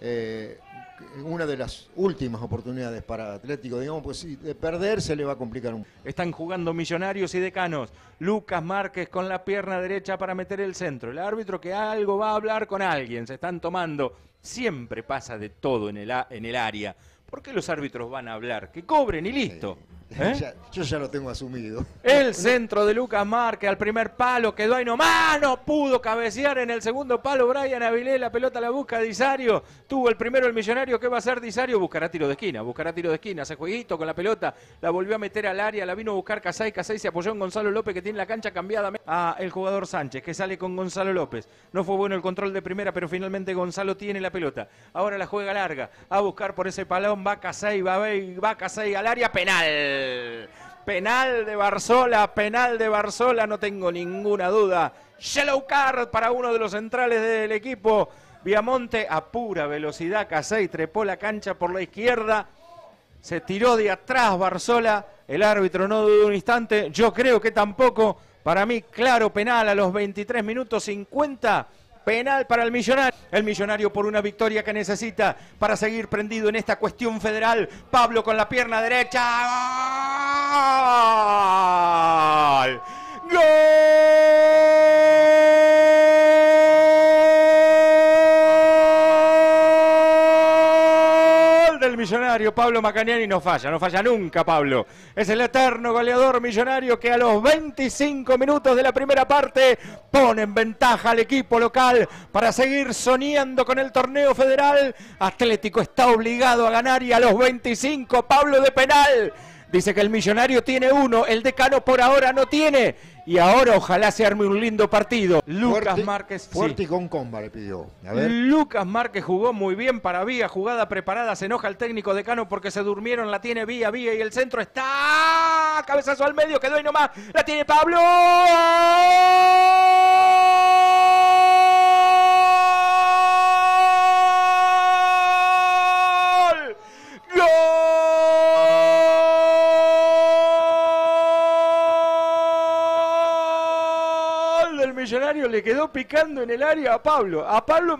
Eh, una de las últimas oportunidades para Atlético, digamos, pues si de perder se le va a complicar un Están jugando millonarios y decanos. Lucas Márquez con la pierna derecha para meter el centro. El árbitro que algo va a hablar con alguien, se están tomando. Siempre pasa de todo en el, en el área. ¿Por qué los árbitros van a hablar? Que cobren y listo. ¿Eh? yo ya lo tengo asumido. El centro de Lucas Marque al primer palo quedó ahí nomás, no pudo cabecear en el segundo palo. Brian Avilé, la pelota la busca Disario. Tuvo el primero el millonario. ¿Qué va a hacer Disario? Buscará tiro de esquina, buscará tiro de esquina. Hace jueguito con la pelota, la volvió a meter al área, la vino a buscar Casai Casay se apoyó en Gonzalo López que tiene la cancha cambiada a el jugador Sánchez que sale con Gonzalo López. No fue bueno el control de primera, pero finalmente Gonzalo tiene la pelota. Ahora la juega larga, a buscar por ese palón. Va Casay, va, va Casay al área penal penal. de Barzola, penal de Barzola, no tengo ninguna duda. Yellow card para uno de los centrales del equipo. Viamonte a pura velocidad, Casey trepó la cancha por la izquierda. Se tiró de atrás Barzola, el árbitro no dudó un instante, yo creo que tampoco. Para mí, claro penal a los 23 minutos 50 Penal para el millonario. El millonario por una victoria que necesita para seguir prendido en esta cuestión federal. Pablo con la pierna derecha. ¡Gol! millonario, Pablo Macaniani no falla, no falla nunca, Pablo. Es el eterno goleador millonario que a los 25 minutos de la primera parte pone en ventaja al equipo local para seguir soñando con el torneo federal. Atlético está obligado a ganar y a los 25, Pablo de penal. Dice que el millonario tiene uno, el decano por ahora no tiene. Y ahora ojalá se arme un lindo partido. Lucas Márquez. Fuerte y con comba le pidió. Lucas Márquez jugó muy bien para Vía, jugada preparada. Se enoja el técnico decano porque se durmieron. La tiene Vía, Vía y el centro está. Cabezazo al medio, quedó ahí nomás. La tiene Pablo. Millonario le quedó picando en el área a Pablo. A Pablo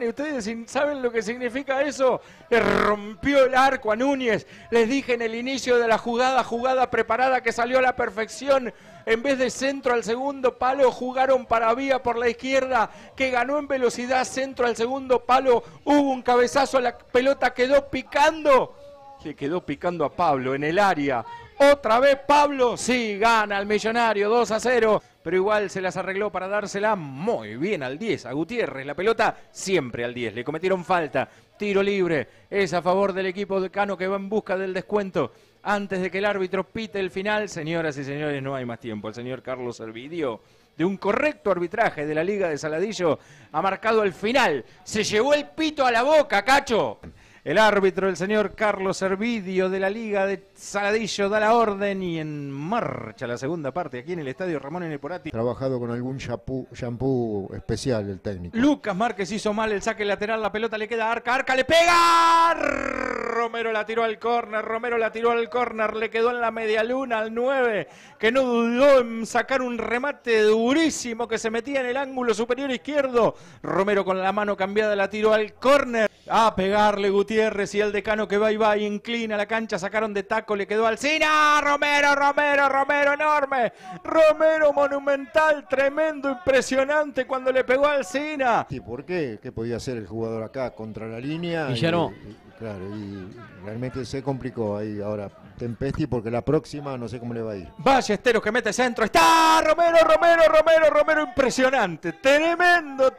Y ustedes saben lo que significa eso. Le rompió el arco a Núñez. Les dije en el inicio de la jugada, jugada preparada que salió a la perfección. En vez de centro al segundo palo, jugaron para vía por la izquierda, que ganó en velocidad centro al segundo palo. Hubo un cabezazo, la pelota quedó picando. Le quedó picando a Pablo en el área. Otra vez Pablo, sí, gana el millonario 2 a 0 pero igual se las arregló para dársela muy bien al 10, a Gutiérrez. La pelota siempre al 10, le cometieron falta. Tiro libre, es a favor del equipo de Cano que va en busca del descuento. Antes de que el árbitro pite el final, señoras y señores, no hay más tiempo. El señor Carlos Servidio de un correcto arbitraje de la Liga de Saladillo, ha marcado el final. Se llevó el pito a la boca, Cacho. El árbitro, el señor Carlos Servidio de la Liga de Saladillo, da la orden y en marcha la segunda parte aquí en el estadio Ramón en Eneporati. Trabajado con algún shampoo, especial el técnico. Lucas Márquez hizo mal el saque lateral, la pelota le queda a Arca, Arca le pega. Romero la tiró al córner, Romero la tiró al córner, le quedó en la media luna al 9, que no dudó en sacar un remate durísimo que se metía en el ángulo superior izquierdo. Romero con la mano cambiada la tiró al córner. A pegarle Gutiérrez y el decano que va y va y inclina la cancha, sacaron de taco, le quedó Alcina, Romero, Romero, Romero enorme, Romero monumental, tremendo, impresionante cuando le pegó Alcina. ¿Y por qué? ¿Qué podía hacer el jugador acá contra la línea? Y ya no. claro, y realmente se complicó ahí ahora Tempesti porque la próxima no sé cómo le va a ir. Ballesteros que mete centro, está Romero, Romero, Romero, Romero, impresionante, tremendo,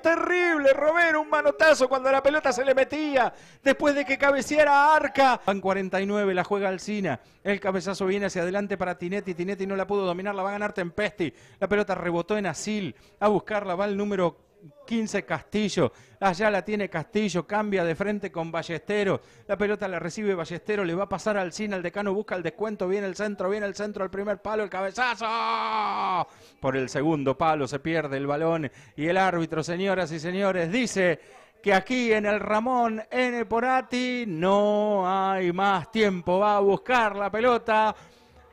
un manotazo cuando la pelota se le metía. Después de que cabeceara Arca. Van 49, la juega Alcina. El cabezazo viene hacia adelante para Tinetti. Tinetti no la pudo dominar, la va a ganar Tempesti. La pelota rebotó en Asil. A buscarla va el número 15 Castillo, allá la tiene Castillo, cambia de frente con Ballesteros, la pelota la recibe Ballesteros, le va a pasar al cine, al decano busca el descuento, viene el centro, viene el centro, el primer palo, el cabezazo, por el segundo palo se pierde el balón y el árbitro, señoras y señores, dice que aquí en el Ramón N. Porati no hay más tiempo, va a buscar la pelota.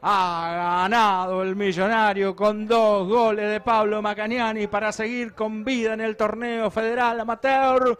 Ha ganado el millonario con dos goles de Pablo Macaniani para seguir con vida en el torneo federal amateur.